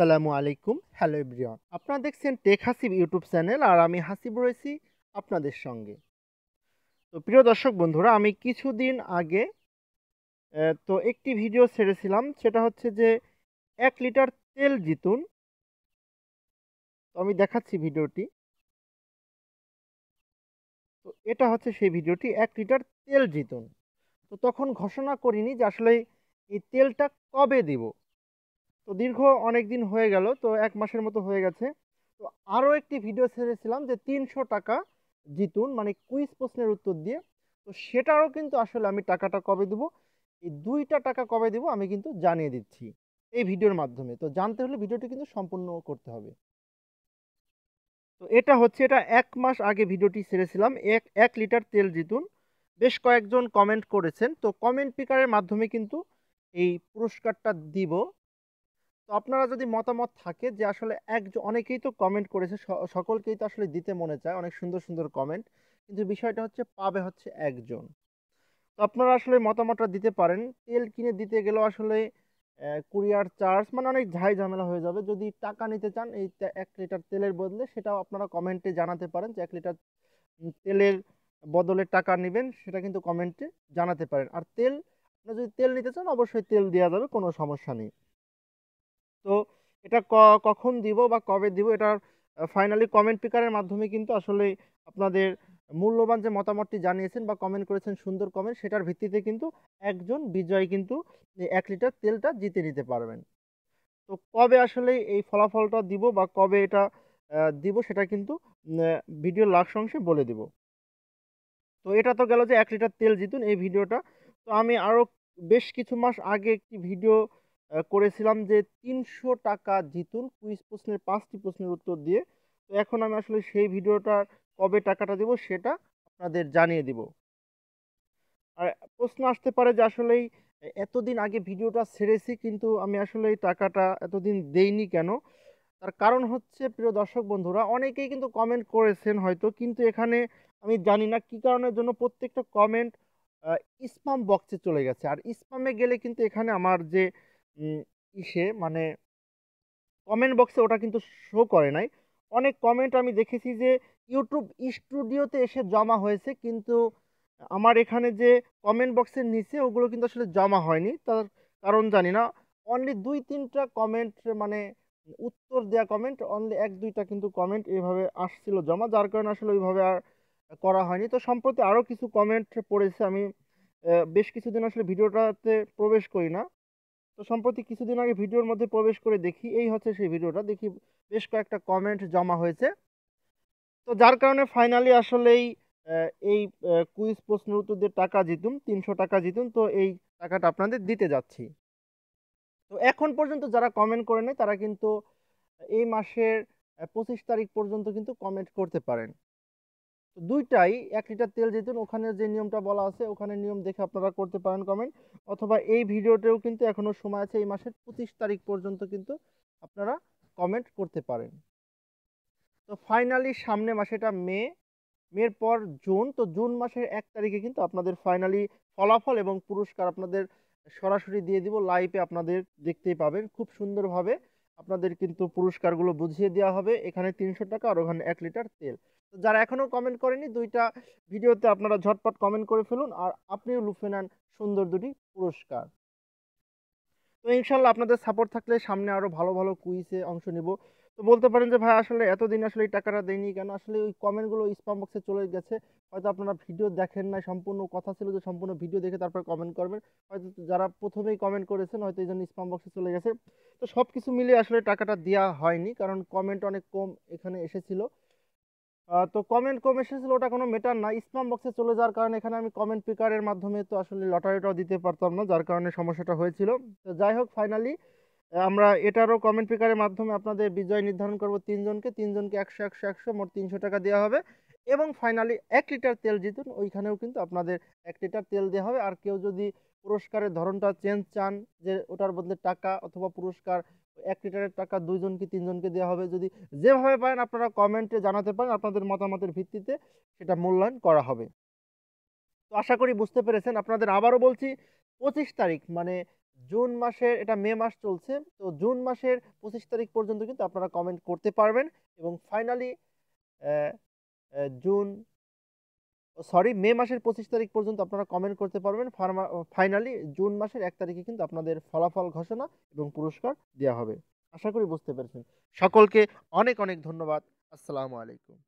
আসসালামু আলাইকুম hello everyone আপনারা দেখছেন টেক হাসিব ইউটিউব চ্যানেল আর আমি হাসিব রয়েছি আপনাদের সঙ্গে তো প্রিয় দর্শক বন্ধুরা আমি কিছুদিন আগে তো একটি ভিডিও ছেড়েছিলাম সেটা হচ্ছে যে এক লিটার তেল জিতুন তো আমি দেখাচ্ছি ভিডিওটি তো এটা হচ্ছে সেই ভিডিওটি এক লিটার তেল জিতুন তো তখন ঘোষণা করিনি যে আসলে এই তেলটা কবে দেব তো দীর্ঘ অনেক দিন হয়ে গেল তো এক মাসের মতো হয়ে গেছে তো আরও একটি ভিডিও ছেড়েছিলাম যে তিনশো টাকা জিতুন মানে কুইজ প্রশ্নের উত্তর দিয়ে তো সেটারও কিন্তু আসলে আমি টাকাটা কবে দেবো এই দুইটা টাকা কবে দেব আমি কিন্তু জানিয়ে দিচ্ছি এই ভিডিওর মাধ্যমে তো জানতে হলে ভিডিওটি কিন্তু সম্পূর্ণ করতে হবে তো এটা হচ্ছে এটা এক মাস আগে ভিডিওটি ছেড়েছিলাম এক এক লিটার তেল জিতুন বেশ কয়েকজন কমেন্ট করেছেন তো কমেন্ট পিকারের মাধ্যমে কিন্তু এই পুরস্কারটা দিব তো আপনারা যদি মতামত থাকে যে আসলে এক অনেকেই তো কমেন্ট করেছে সকলকেই তো আসলে দিতে মনে চায় অনেক সুন্দর সুন্দর কমেন্ট কিন্তু বিষয়টা হচ্ছে পাবে হচ্ছে একজন তো আপনারা আসলে মতামতটা দিতে পারেন তেল কিনে দিতে গেলেও আসলে কুরিয়ার চার্জ মানে অনেক ঝাই ঝামেলা হয়ে যাবে যদি টাকা নিতে চান এই এক লিটার তেলের বদলে সেটাও আপনারা কমেন্টে জানাতে পারেন যে এক লিটার তেলের বদলে টাকা নেবেন সেটা কিন্তু কমেন্টে জানাতে পারেন আর তেল আপনারা যদি তেল নিতে চান অবশ্যই তেল দেওয়া যাবে কোনো সমস্যা নেই তো এটা কখন দিব বা কবে দিব এটার ফাইনালি কমেন্ট পিকারের মাধ্যমে কিন্তু আসলে আপনাদের মূল্যবান যে মতামতটি জানিয়েছেন বা কমেন্ট করেছেন সুন্দর কমেন্ট সেটার ভিত্তিতে কিন্তু একজন বিজয় কিন্তু এক লিটার তেলটা জিতে নিতে পারবেন তো কবে আসলে এই ফলাফলটা দিব বা কবে এটা দিব সেটা কিন্তু ভিডিও লাস্ট অংশে বলে দিব তো এটা তো গেল যে এক লিটার তেল জিতুন এই ভিডিওটা তো আমি আরও বেশ কিছু মাস আগে একটি ভিডিও করেছিলাম যে তিনশো টাকা জিতুন কুইজ প্রশ্নের পাঁচটি প্রশ্নের উত্তর দিয়ে তো এখন আমি আসলে সেই ভিডিওটার কবে টাকাটা দেব সেটা আপনাদের জানিয়ে দিব আর প্রশ্ন আসতে পারে যে আসলেই এতদিন আগে ভিডিওটা ছেড়েছি কিন্তু আমি আসলে এই টাকাটা এতদিন দেইনি কেন তার কারণ হচ্ছে প্রিয় দর্শক বন্ধুরা অনেকেই কিন্তু কমেন্ট করেছেন হয়তো কিন্তু এখানে আমি জানি না কী কারণের জন্য প্রত্যেকটা কমেন্ট স্পাম বক্সে চলে গেছে আর স্পামে গেলে কিন্তু এখানে আমার যে ইসে মানে কমেন্ট বক্সে ওটা কিন্তু শো করে নাই অনেক কমেন্ট আমি দেখেছি যে ইউটিউব স্টুডিওতে এসে জমা হয়েছে কিন্তু আমার এখানে যে কমেন্ট বক্সের নিচে ওগুলো কিন্তু আসলে জমা হয়নি তার কারণ জানি না অনলি দুই তিনটা কমেন্ট মানে উত্তর দেয়া কমেন্ট অনলি এক দুইটা কিন্তু কমেন্ট এইভাবে আসছিল জমা যার কারণে আসলে ওইভাবে আর করা হয়নি তো সম্প্রতি আরও কিছু কমেন্ট পড়েছে আমি বেশ কিছুদিন আসলে ভিডিওটাতে প্রবেশ করি না তো সম্প্রতি কিছুদিন আগে ভিডিওর মধ্যে প্রবেশ করে দেখি এই হচ্ছে সেই ভিডিওটা দেখি বেশ কয়েকটা কমেন্ট জমা হয়েছে তো যার কারণে ফাইনালি আসলেই এই কুইজ প্রশ্ন উত্তরদের টাকা জিতুন তিনশো টাকা জিতুন তো এই টাকাটা আপনাদের দিতে যাচ্ছি তো এখন পর্যন্ত যারা কমেন্ট করে নেয় তারা কিন্তু এই মাসের পঁচিশ তারিখ পর্যন্ত কিন্তু কমেন্ট করতে পারেন তো দুইটাই এক লিটার তেল যেতেন ওখানে যে নিয়মটা বলা আছে ওখানে নিয়ম দেখে আপনারা করতে পারেন কমেন্ট অথবা এই ভিডিওতেও কিন্তু এখনও সময় আছে এই মাসের পঁচিশ তারিখ পর্যন্ত কিন্তু আপনারা কমেন্ট করতে পারেন তো ফাইনালি সামনে মাসেটা মে মের পর জুন তো জুন মাসের এক তারিখে কিন্তু আপনাদের ফাইনালি ফলাফল এবং পুরস্কার আপনাদের সরাসরি দিয়ে দিব লাইভে আপনাদের দেখতেই পাবেন খুব সুন্দরভাবে আপনাদের কিন্তু পুরস্কারগুলো বুঝিয়ে দেওয়া হবে এখানে তিনশো টাকা আর ওখানে এক লিটার তেল যারা এখনও কমেন্ট করেনি দুইটা ভিডিওতে আপনারা ঝটপট কমেন্ট করে ফেলুন আর আপনিও লুফে নেন সুন্দর দুটি পুরস্কার তো ইনশাল্লাহ আপনাদের সাপোর্ট থাকলে সামনে আরও ভালো ভালো কুইজে অংশ নিব তো বলতে পারেন যে ভাই আসলে এতদিন আসলে এই টাকাটা দেয়নি কেন আসলে ওই কমেন্টগুলো স্পাম বক্সে চলে গেছে হয়তো আপনারা ভিডিও দেখেন না সম্পূর্ণ কথা ছিল যে সম্পূর্ণ ভিডিও দেখে তারপর কমেন্ট করবেন হয়তো যারা প্রথমেই কমেন্ট করেছেন হয়তো এই জন্য স্পাম বক্সে চলে গেছে তো সব কিছু মিলিয়ে আসলে টাকাটা দেওয়া হয়নি কারণ কমেন্ট অনেক কম এখানে এসেছিলো তো কমেন্ট কম ছিল ওটা কোনো মেটার না স্পাম বক্সে চলে যাওয়ার কারণে এখানে আমি কমেন্ট পিকারের মাধ্যমে তো আসলে লটারিটাও দিতে পারতাম না যার কারণে সমস্যাটা হয়েছিল তো যাই হোক ফাইনালি আমরা এটারও কমেন্ট পিকারের মাধ্যমে আপনাদের বিজয় নির্ধারণ করব তিনজনকে তিনজনকে একশো একশো একশো মোট তিনশো টাকা দেওয়া হবে এবং ফাইনালি এক লিটার তেল জিতুন ওইখানেও কিন্তু আপনাদের এক লিটার তেল দেওয়া হবে আর কেউ যদি পুরস্কারের ধরনটা চেঞ্জ চান যে ওটার বদলে টাকা অথবা পুরস্কার এক লিটারের টাকা দুইজনকে তিনজনকে দেওয়া হবে যদি যেভাবে পারেন আপনারা কমেন্টে জানাতে পারেন আপনাদের মতামতের ভিত্তিতে সেটা মূল্যায়ন করা হবে তো আশা করি বুঝতে পেরেছেন আপনাদের আবারও বলছি পঁচিশ তারিখ মানে জুন মাসের এটা মে মাস চলছে তো জুন মাসের পঁচিশ তারিখ পর্যন্ত কিন্তু আপনারা কমেন্ট করতে পারবেন এবং ফাইনালি জুন সরি মে মাসের পঁচিশ তারিখ পর্যন্ত আপনারা কমেন্ট করতে পারবেন ফার্মা ফাইনালি জুন মাসের এক তারিখে কিন্তু আপনাদের ফলাফল ঘোষণা এবং পুরস্কার দেওয়া হবে আশা করি বুঝতে পেরেছেন সকলকে অনেক অনেক ধন্যবাদ আসসালামু আলাইকুম